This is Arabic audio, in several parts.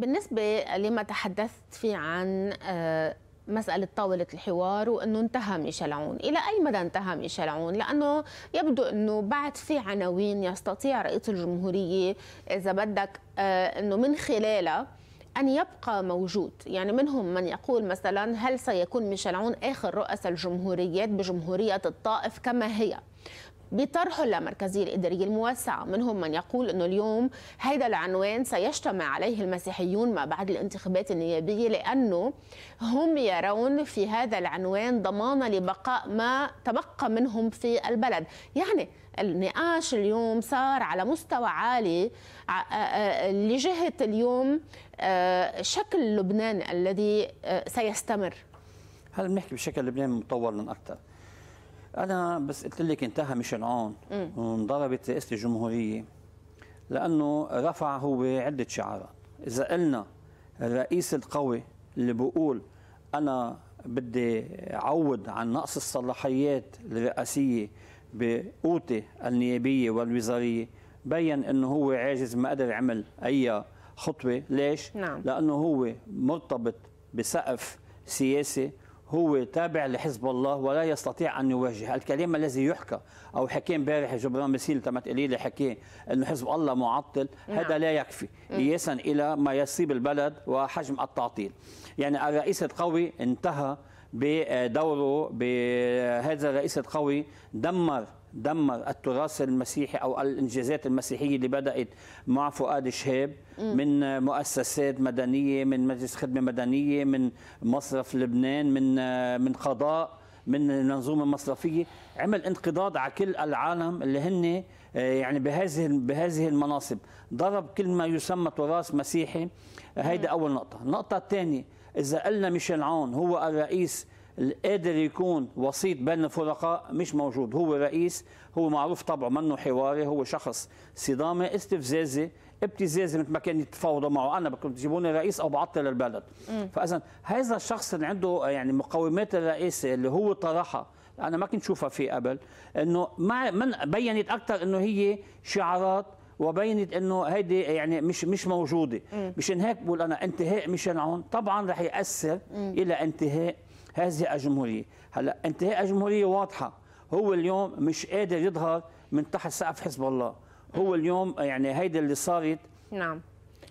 بالنسبة لما تحدثت فيه عن آه، مسألة طاولة الحوار وأنه انتهى ميشيل عون إلى أي مدى انتهى ميشيل عون لأنه يبدو أنه بعد في عناوين يستطيع رئيس الجمهورية إذا بدك آه، أنه من خلالها أن يبقى موجود يعني منهم من يقول مثلا هل سيكون ميشيل عون آخر رؤساء الجمهوريات بجمهورية الطائف كما هي بطرحه لمركزي الإدارية الموسعة منهم من يقول أنه اليوم هذا العنوان سيجتمع عليه المسيحيون ما بعد الانتخابات النيابية لأنه هم يرون في هذا العنوان ضمانة لبقاء ما تبقى منهم في البلد يعني النقاش اليوم صار على مستوى عالي لجهة اليوم شكل لبنان الذي سيستمر هل بنحكي بشكل لبنان مطور من أكثر انا بس قلت لك انتهى ميشيل عون وانضربت رئاسه الجمهوريه لانه رفع هو عده شعارات اذا قلنا الرئيس القوي اللي بقول انا بدي عوض عن نقص الصلاحيات الرئاسيه بقوته النيابيه والوزاريه بين انه هو عاجز ما قدر يعمل اي خطوه ليش نعم. لانه هو مرتبط بسقف سياسي هو تابع لحزب الله ولا يستطيع ان يواجه، الكلام الذي يحكى او حكي امبارح جبران مسيل تمت قليلي لي حكي انه حزب الله معطل، نعم. هذا لا يكفي قياسا الى ما يصيب البلد وحجم التعطيل. يعني الرئيس القوي انتهى بدوره بهذا الرئيس القوي دمر دمر التراث المسيحي او الانجازات المسيحيه اللي بدات مع فؤاد شهاب من مؤسسات مدنيه من مجلس خدمه مدنيه من مصرف لبنان من من قضاء من منظومه مصرفيه عمل انقضاض على كل العالم اللي هن آه، يعني بهذه بهذه المناصب ضرب كل ما يسمى تراث مسيحي هيدا اول نقطه النقطه الثانيه اذا قلنا ميشيل عون هو الرئيس قادر يكون وسيط بين الفرقاء مش موجود هو رئيس هو معروف طبعه منه حواري هو شخص صدامي استفزازي ابتزازي مثل ما كان يتفاوضوا معه انا كنت تجيبوني رئيس او بعطل البلد فاذا هذا الشخص اللي عنده يعني مقومات الرئيسه اللي هو طرحها انا ما كنت شوفها فيه قبل انه ما من بينت اكثر انه هي شعارات وبينت انه هيدي يعني مش مش موجوده مشان هيك بقول انا انتهاء مشان عون طبعا رح ياثر الى انتهاء هذه الجمهوريه هلا انتهاء الجمهوريه واضحه هو اليوم مش قادر يظهر من تحت سقف حزب الله هو اليوم يعني هيدي اللي صارت نعم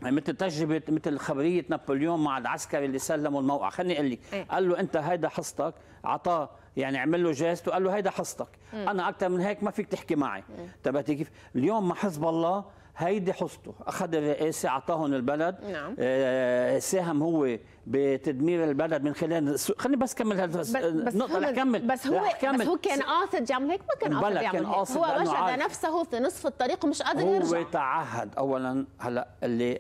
يعني مثل تجربه مثل خبريه نابليون مع العسكري اللي سلموا الموقع خليني اقول لك إيه؟ قال له انت هيدا حصتك عطاه يعني عمل له جاست وقال له هيدا حصتك انا اكثر من هيك ما فيك تحكي معي تبعتي كيف اليوم مع حزب الله هيدي حصته أخذ الرئاسة إيه، أعطاهم البلد نعم. آه ساهم هو بتدمير البلد من خلال خليني بس كمل النقطة بس, بس هو بس هو كان قاصد يعمل هيك ما كان قاصد يعمل كان هيك هو وجد نفسه في نصف الطريق ومش قادر هو يرجع هو تعهد أولا هلا اللي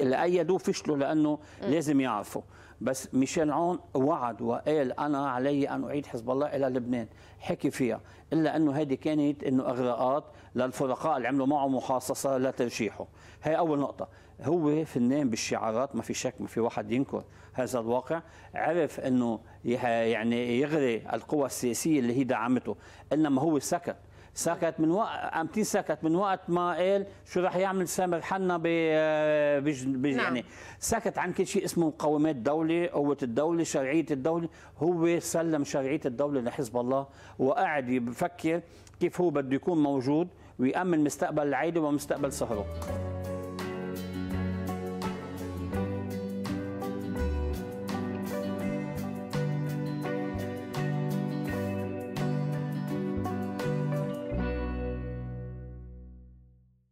اللي أيدوه فشلوا لأنه م. لازم يعرفوا بس ميشيل عون وعد وقال انا علي ان اعيد حزب الله الى لبنان حكي فيها الا انه هذه كانت انه اغراءات للفرقاء اللي عملوا معه محاصصه ترشيحه هي أول نقطة هو فنان بالشعارات ما في شك ما في واحد ينكر هذا الواقع عرف أنه يعني يغري القوى السياسية اللي هي دعمته إنما هو سكت سكت من وقت امتين سكت من وقت ما قال شو راح يعمل سامر حنا ب نعم. يعني سكت عن كل شيء اسمه مقومات دوله قوه الدوله شرعيه الدوله هو سلم شرعيه الدوله لحزب الله وقعد يفكر كيف هو بده يكون موجود ويأمن مستقبل عيله ومستقبل صهره